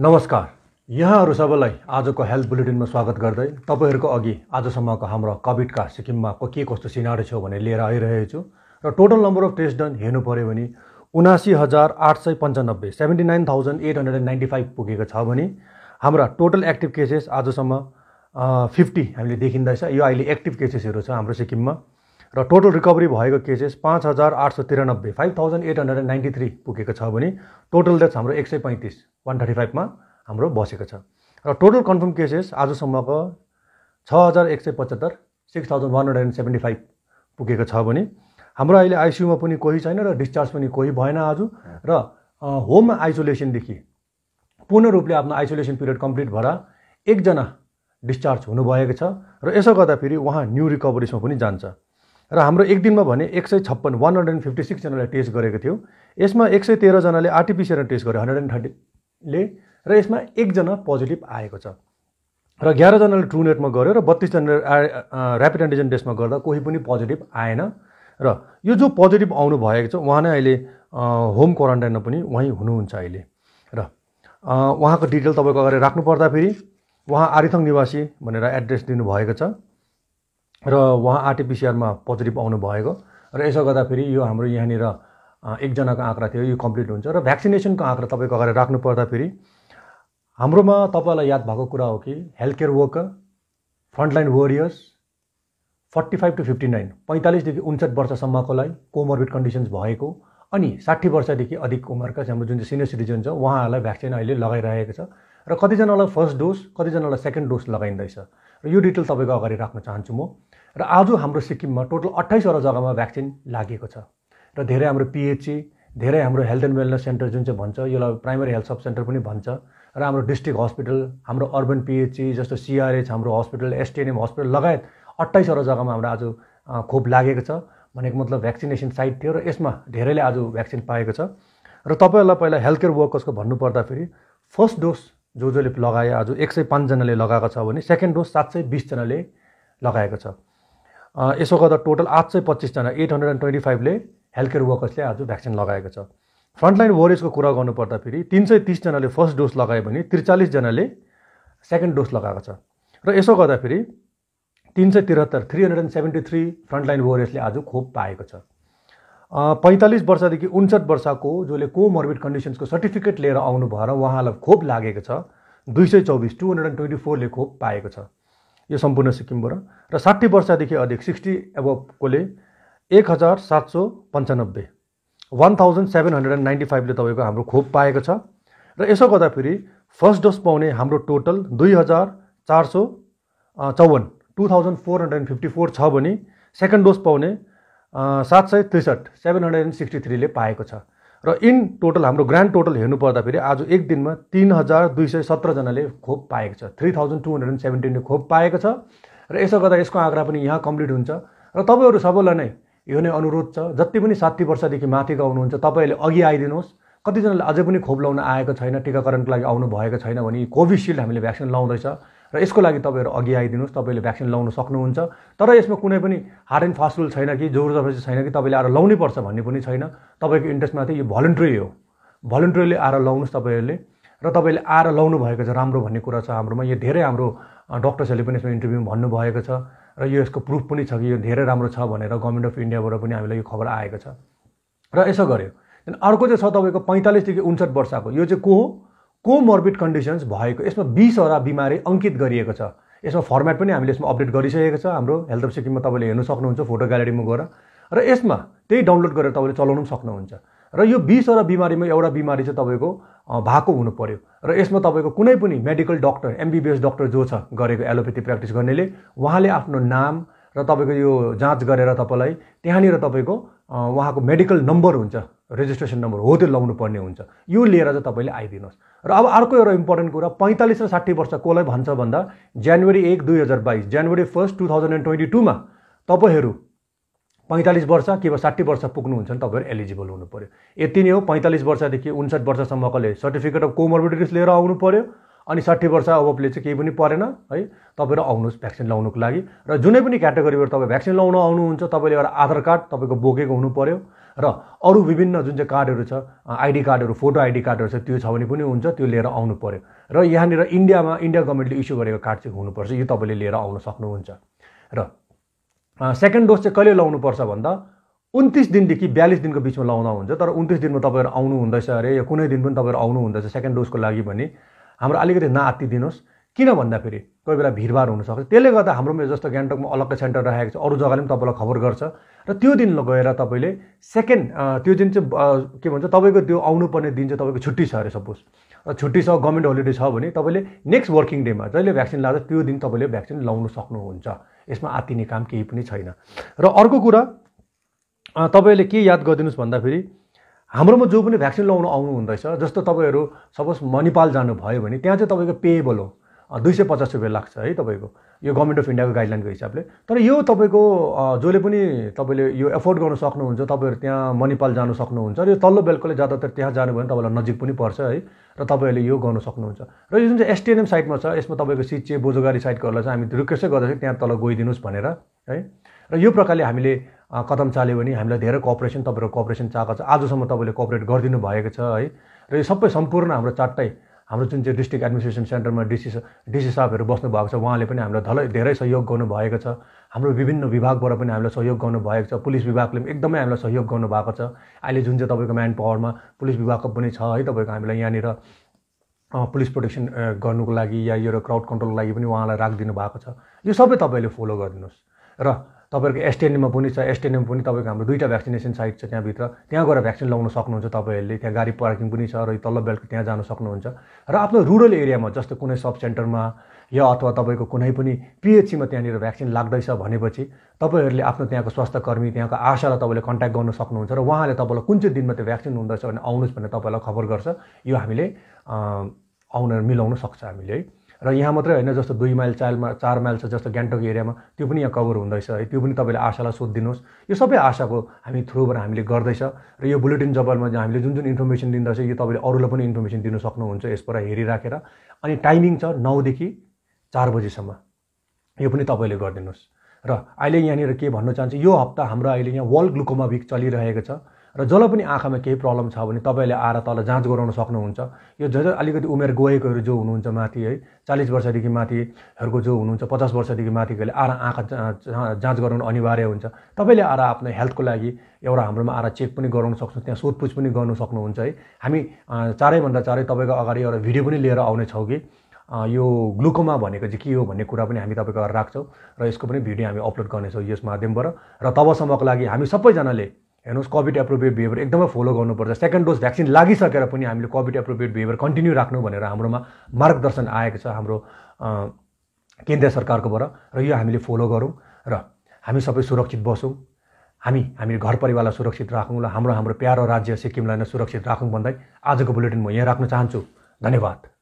नमस्कार यहाँहरू सबैलाई आजको हेल्थ बुलेटिनमा स्वागत गर्दै तपाईँहरूको अघि आजसम्मको हाम्रो कोभिडका सिक्किममा को के कस्तो सिनाडो छ भनेर लिएर आइरहेको छु र total number of test done हेर्नु पऱ्यो भने उनासी हजार आठ सय पन्चानब्बे seventy nine thousand eight hundred and ninety five पुगेको छ भने हाम्रा टोटल एक्टिभ केसेस आजसम्म फिफ्टी हामीले देखिँदैछ यो अहिले एक्टिभ केसेसहरू छ हाम्रो सिक्किममा र टोटल रिकभरी भएको केसेस पाँच हजार आठ सय त्रियानब्बे five thousand eight hundred and ninety three पुगेको छ भने टोटल डेथ हाम्रो एक सय पैँतिस वान थर्टी फाइभमा हाम्रो बसेको छ र टोटल कन्फर्म केसेस आजसम्मको छ हजार एक सय पचहत्तर six thousand one hundred and seventy five पुगेको छ भने हाम्रो अहिले आइसियुमा पनि कोही छैन र डिस्चार्ज पनि कोही भएन आज र होम आइसोलेसनदेखि पूर्ण रूपले आफ्नो आइसोलेसन पिरियड कम्प्लिट भएर एकजना डिस्चार्ज हुनुभएको छ र यसो गर्दा फेरि उहाँ न्यू रिकभरीसम्म पनि जान्छ र हाम्रो एक दिनमा भने एक सय छप्पन वान हन्ड्रेड एन्ड फिफ्टी सिक्सजनालाई टेस्ट गरेको थियो यसमा एक सय तेह्रजनाले आरटिपिसिआर टेस्ट गरे हन्ड्रेड एन्ड थर्टीले र यसमा एकजना पोजिटिभ आएको छ र एघारजनाले ट्रु नेटमा गऱ्यो र बत्तिसजनाले ऱ्यापिड एन्टिजन टेस्टमा गर्दा कोही पनि पोजिटिभ आएन र यो जो पोजिटिभ आउनु भएको छ उहाँ नै अहिले होम क्वारेन्टाइनमा पनि उहीँ हुनुहुन्छ अहिले र उहाँको डिटेल तपाईँको अगाडि राख्नुपर्दा फेरि उहाँ आरिथङ निवासी भनेर एड्रेस दिनुभएको छ र उहाँ आरटिपिसिआरमा पोजिटिभ आउनुभएको र यसो गर्दाखेरि यो हाम्रो यहाँनिर एकजनाको आँकडा थियो यो कम्प्लिट हुन्छ र भ्याक्सिनेसनको आँकडा तपाईँको अगाडि राख्नु पर्दा पर्दाखेरि हाम्रोमा तपाईँलाई याद भएको कुरा हो कि health care worker frontline warriors forty five to fifty nine पैँतालिसदेखि उन्सठ वर्षसम्मकोलाई कोमर्बिड कन्डिसन्स भएको अनि साठी वर्षदेखि अधिक उमेरका हाम्रो जुन चाहिँ सिनियर सिटिजन छ उहाँहरूलाई भ्याक्सिन अहिले लगाइरहेको छ र कतिजनालाई फर्स्ट डोज कतिजनालाई सेकेन्ड डोज लगाइँदैछ र यो डिटेल तपाईँको अगाडि राख्न चाहन्छु म र आज हाम्रो सिक्किममा टोटल अट्ठाइसवटा जग्गामा भ्याक्सिन लागेको छ र धेरै हाम्रो पिएचसी धेरै हाम्रो हेल्थ एन्ड वेलनेस सेन्टर जुन चाहिँ भन्छ यसलाई प्राइमेरी हेल्थ सब सेन्टर पनि भन्छ र हाम्रो डिस्ट्रिक्ट हस्पिटल हाम्रो अर्बन पिएचसी जस्तो सिआरएच हाम्रो हस्पिटल एसटिएनएम हस्पिटल लगायत अट्ठाइसवटा जग्गामा हाम्रो आज खोप लागेको छ भनेको मतलब भ्याक्सिनेसन साइट थियो र यसमा धेरैले आज भ्याक्सिन पाएको छ र तपाईँहरूलाई पहिला हेल्थ केयर वर्कर्सको भन्नुपर्दाखेरि फर्स्ट डोज जो जसले लगाए आज एक सय पाँचजनाले लगाएको छ भने सेकेन्ड डोज सात सय बिसजनाले लगाएको छ यसो गर्दा टोटल आठ सय पच्चिसजना एट हन्ड्रेड एन्ड ट्वेन्टी फाइभले हेल्थ केयर वर्कर्सले आज भ्याक्सिन लगाएको छ फ्रन्टलाइन वरियर्सको कुरा गर्नुपर्दाखेरि तिन सय तिसजनाले फर्स्ट डोज लगायो भने त्रिचालिसजनाले सेकेन्ड डोज लगाएको छ र यसो गर्दाखेरि तिन सय त्रिहत्तर three hundred and seventy three frontline वरियर्सले आज खोप पाएको छ पैँतालिस वर्षदेखि उन्सठ वर्षको जसले कोमर्बिड कन्डिसन्सको सर्टिफिकेट लिएर आउनु भएर उहाँलाई खोप लागेको छ दुई सय चौबिस टू हन्ड्रेड एन्ड ट्वेन्टी फोरले खोप पाएको छ यो सम्पूर्ण सिक्किमबाट र साठी वर्षदेखि अधिक सिक्सटी एबभकोले एक हजार सात सौ पन्चानब्बे one thousand seven hundred and ninety फाइभले तपाईँको हाम्रो खोप पाएको छ र यसो गर्दाखेरि फर्स्ट डोज पाउने हाम्रो टोटल दुई हजार चार सौ चौवन्न two thousand four hundred and fifty four छ भने सेकेन्ड डोज पाउने सात सय त्रिसठ सेभेन हन्ड्रेड एन्ड सिक्सटी थ्रीले पाएको छ र इन टोटल हाम्रो ग्रान्ड टोटल हेर्नु पर्दाखेरि आज एक दिनमा तिन हजार दुई सय सत्रजनाले खोप पाएको छ three thousand two hundred and सेभेन्टिनले खोप पाएको छ र यसो गर्दा यसको आँकडा पनि यहाँ कम्प्लिट हुन्छ र तपाईँहरू सबैलाई नै यो नै अनुरोध छ जति पनि साठी वर्षदेखि माथिका हुनुहुन्छ तपाईँहरूले अघि आइदिनुहोस् कतिजनाले अझै पनि खोप लाउन आएको छैन टिकाकरणको लागि आउनु भएको छैन भने कोभिसिल्ड हामीले भ्याक्सिन लाउँदैछ र यसको लागि तपाईँहरू अघि आइदिनुहोस् तपाईँले भ्याक्सिन लाउन सक्नुहुन्छ तर यसमा कुनै पनि हार्ड एन्ड फास्ट रुल छैन कि जोर जबरजस्ती छैन कि तपाईँले आएर लाउनै पर्छ भन्ने पनि छैन तपाईँको इन्ट्रेस्टमा चाहिँ यो भलन्ट्री हो भलन्ट्रीले आएर लाउनुहोस् तपाईँहरूले र तपाईँले आएर लाउनु भएको छ राम्रो भन्ने कुरा छ हाम्रोमा यो धेरै हाम्रो डक्टर्सहरूले पनि यसमा इन्टरभ्यूमा भन्नुभएको छ र यो यसको प्रुफ पनि छ कि यो धेरै राम्रो छ भनेर गभर्मेन्ट अफ इन्डियाबाट पनि हामीलाई यो खबर आएको छ र यसो गऱ्यो त्यहाँदेखि अर्को चाहिँ छ तपाईँको पैँतालिसदेखि उन्सठ वर्षको यो चाहिँ को हो को कोमर्बिड कन्डिसन्स भएको यसमा बिसवटा बिमारी अङ्कित गरिएको छ यसमा फर्मेट पनि हामीले यसमा अपडेट गरिसकेको छ हाम्रो हेल्थ अफ सिक्किममा तपाईँले हेर्न सक्नुहुन्छ फोटो ग्यालेरीमा गएर र यसमा त्यही डाउनलोड गरेर तपाईँले चलाउनु पनि सक्नुहुन्छ र यो बिसवटा बिमारीमा एउटा बिमारी चाहिँ तपाईँको भएको हुनु पऱ्यो र यसमा तपाईँको कुनै पनि मेडिकल डक्टर एमबिबिएस डक्टर जो छ गरेको एलोपेथी प्र्याक्टिस गर्नेले उहाँले आफ्नो नाम र तपाईँको यो जाँच गरेर तपाईँलाई त्यहाँनिर तपाईँको उहाँको मेडिकल नम्बर हुन्छ रेजिस्ट्रेसन नम्बर हो त्यो लाउनु पर्ने हुन्छ यो लिएर चाहिँ तपाईँले आइदिनुहोस् र अब अर्को एउटा इम्पोर्टेन्ट कुरा पैँतालिस र साठी वर्ष कसलाई भन्छ भन्दा जनवरी एक दुई हजार बाइस जनवरी first two thousand and twenty टूमा तपाईँहरू पैँतालिस वर्ष कि साठी वर्ष पुग्नुहुन्छ भने तपाईँहरू एलिजिबल हुनु पऱ्यो यति नै हो पैँतालिस वर्षदेखि उन्सठ वर्षसम्मकोले सर्टिफिकेट अफ कोमर्बिडिटिस लिएर आउनु पऱ्यो अनि साठी वर्ष अबले चाहिँ केही पनि परेन है तपाईँहरू आउनुहोस् भ्याक्सिन लाउनुको लागि र जुनै पनि क्याटेगोरीबाट तपाईँ भ्याक्सिन लाउन आउनुहुन्छ तपाईँले एउटा आधार कार्ड तपाईँको बोकेको हुनु पऱ्यो र अरू विभिन्न जुन चाहिँ कार्डहरू छ आइडी कार्डहरू फोटो आइडी कार्डहरू छ त्यो छ भने पनि हुन्छ त्यो लिएर आउनु पऱ्यो र यहाँनिर इन्डियामा इन्डिया गभर्मेन्टले इस्यु गरेको कार्ड चाहिँ हुनुपर्छ यो तपाईँले लिएर आउन सक्नुहुन्छ र सेकेन्ड डोज चाहिँ कहिले लाउनुपर्छ भन्दा उन्तिस दिनदेखि बयालिस दिनको बिचमा लाउँदा हुन्छ तर उन्तिस दिनमा तपाईँहरू आउनु हुँदैछ अरे या कुनै दिन पनि तपाईँहरू आउनु हुँदैछ सेकेन्ड डोजको लागि भने हाम्रो अलिकति नआत्तिदिनुहोस् किन भन्दाखेरि कोही बेला भिडभाड हुनसक्छ त्यसले गर्दा हाम्रोमा जस्तो गान्तोकमा अलग्गै सेन्टर राखेको छ अरू जग्गाले पनि तपाईँलाई खबर गर्छ र त्यो दिन गएर तपाईँले सेकेन्ड त्यो दिन चाहिँ के भन्छ तपाईँको त्यो आउनुपर्ने दिन चाहिँ तपाईँको छुट्टी छ अरे सपोज र छुट्टी छ गभर्मेन्ट होलिडे छ भने तपाईँले नेक्स्ट वर्किङ डेमा जहिले भ्याक्सिन लाँदा त्यो दिन तपाईँले भ्याक्सिन लाउनु सक्नुहुन्छ यसमा आत्तिने काम केही पनि छैन र अर्को कुरा तपाईँले के याद गरिदिनुहोस् भन्दाखेरि हाम्रोमा जो पनि भ्याक्सिन लाउनु आउनु हुँदैछ जस्तो तपाईँहरू सपोज मणिपाल जानुभयो भने त्यहाँ चाहिँ तपाईँको पेएबल हो दुई सय पचास रुपियाँ लाग्छ है तपाईँको यो गभर्मेन्ट अफ इन्डियाको गाइडलाइनको हिसाबले तर यो तपाईँको जसले पनि तपाईँले यो एफोर्ड गर्न सक्नुहुन्छ तपाईँहरू त्यहाँ मणिपाल जानु सक्नुहुन्छ र यो तल्लो बेलकोले ज्यादातर त्यहाँ जानुभयो भने तपाईँलाई नजिक पनि पर्छ है र तपाईँहरूले यो गर्नु सक्नुहुन्छ र यो जुन चाहिँ एसटिएनएम साइडमा छ यसमा तपाईँको सिचे बोजोगारी साइडकोहरूलाई चाहिँ हामी रिक्वेस्टै गर्दाखेरि त्यहाँ तल गइदिनुहोस् भनेर है र यो प्रकारले हामीले कदम चाल्यो भने हामीलाई धेरै कोअपरेसन तपाईँहरूको कोअपरेसन चाहेको छ आजसम्म तपाईँले कोअपरेट गरिदिनु भएको छ है र यो सबै सम्पूर्ण हाम्रो चारवटै हाम्रो जुन चाहिँ डिस्ट्रिक्ट एडमिनिस्ट्रेसन सेन्टरमा डिसी डिसी साहबहरू बस्नु भएको छ उहाँले पनि हामीलाई धलै धेरै सहयोग गर्नुभएको छ हाम्रो विभिन्न विभागबाट पनि हामीलाई सहयोग गर्नुभएको छ पुलिस विभागले पनि एकदमै हामीलाई सहयोग गर्नुभएको छ अहिले जुन चाहिँ तपाईँको म्यान पावरमा पुलिस विभागको पनि छ है तपाईँको हामीलाई यहाँनिर पुलिस प्रोटेक्सन गर्नुको लागि या यो क्राउड कन्ट्रोलको लागि पनि उहाँलाई राखिदिनु भएको छ यो सबै तपाईँले फलो गरिदिनुहोस् र तपाईँहरूको एसटिएनएममा पनि छ एसटिएनएम पनि तपाईँको हाम्रो दुईवटा भ्याक्सिनेसन साइट छ त्यहाँभित्र त्यहाँ गएर भ्याक्सिन लाउन सक्नुहुन्छ तपाईँहरूले त्यहाँ गाडी पार्किङ पनि छ र तल्लो बेलको त्यहाँ जान सक्नुहुन्छ र आफ्नो रुरल एरियामा जस्तो कुनै सब सेन्टरमा या अथवा तपाईँको कुनै पनि पिएचसीमा त्यहाँनिर भ्याक्सिन लाग्दैछ भनेपछि तपाईँहरूले आफ्नो त्यहाँको स्वास्थ्य कर्मी त्यहाँको आशालाई तपाईँले कन्ट्याक्ट गर्न सक्नुहुन्छ र उहाँले तपाईँलाई कुन चाहिँ दिनमा त्यो भ्याक्सिन हुँदैछ भने आउनुहोस् भनेर तपाईँलाई खबर गर्छ यो हामीले आउन मिलाउन सक्छ हामीले है र यहाँ मात्रै होइन जस्तो दुई माइल चार माइल चार माइल छ जस्तो गान्तोक एरियामा त्यो पनि यहाँ कभर हुँदैछ है त्यो पनि तपाईँले आशालाई सोधिदिनुहोस् यो सबै आशाको हामी थ्रुबाट हामीले गर्दैछ र यो बुलेटिन जबलमा हामीले जुन जुन इन्फर्मेसन दिँदैछ यो तपाईँले अरूलाई पनि इन्फर्मेसन दिनु सक्नुहुन्छ यसबाट हेरिराखेर अनि टाइमिङ छ नौदेखि चार बजीसम्म यो पनि तपाईँले गरिदिनुहोस् र अहिले यहाँनिर के भन्न चाहन्छु यो हप्ता हाम्रो अहिले यहाँ वर्ल्ड ग्लुकोमा विक चलिरहेको छ र जसलाई पनि आँखामा केही प्रब्लम छ भने तपाईँले आएर तल जाँच गराउन सक्नुहुन्छ यो ज अलिकति उमेर गएकोहरू जो हुनुहुन्छ माथि है चालिस वर्षदेखि माथिहरूको जो हुनुहुन्छ पचास वर्षदेखि माथिकोले आएर आँखा जाँच गराउनु अनिवार्य हुन्छ तपाईँले आएर आफ्नो हेल्थको लागि एउटा हाम्रोमा आएर चेक पनि गराउन सक्नुहुन्छ त्यहाँ सोधपुछ पनि गर्नु सक्नुहुन्छ है हामी चाँडैभन्दा चाँडै तपाईँको अगाडि एउटा भिडियो पनि लिएर आउनेछौँ कि यो ग्लुकोमा भनेको चाहिँ के हो भन्ने कुरा पनि हामी तपाईँको राख्छौँ र यसको पनि भिडियो हामी अपलोड गर्नेछौँ यस माध्यमबाट र तबसम्मको लागि हामी सबैजनाले हेर्नुहोस् कोभिड एप्रोप्रिएट बिहेभियर एकदमै फलो गर्नुपर्छ सेकेन्ड डोज भ्याक्सिन लागिसकेर पनि हामीले कोभिड एप्रोप्रिएट बिहेभियर कन्टिन्यू राख्नु भनेर हाम्रोमा मार्गदर्शन आएको छ हाम्रो केन्द्र सरकारकोबाट र यो हामीले फलो गरौँ र हामी सबै सुरक्षित बसौँ हामी हामी घर परिवारलाई सुरक्षित राखौँ र हाम्रो हाम्रो प्यारो राज्य सिक्किमलाई नै सुरक्षित राखौँ भन्दै आजको बुलेटिन म यहाँ राख्न चाहन्छु धन्यवाद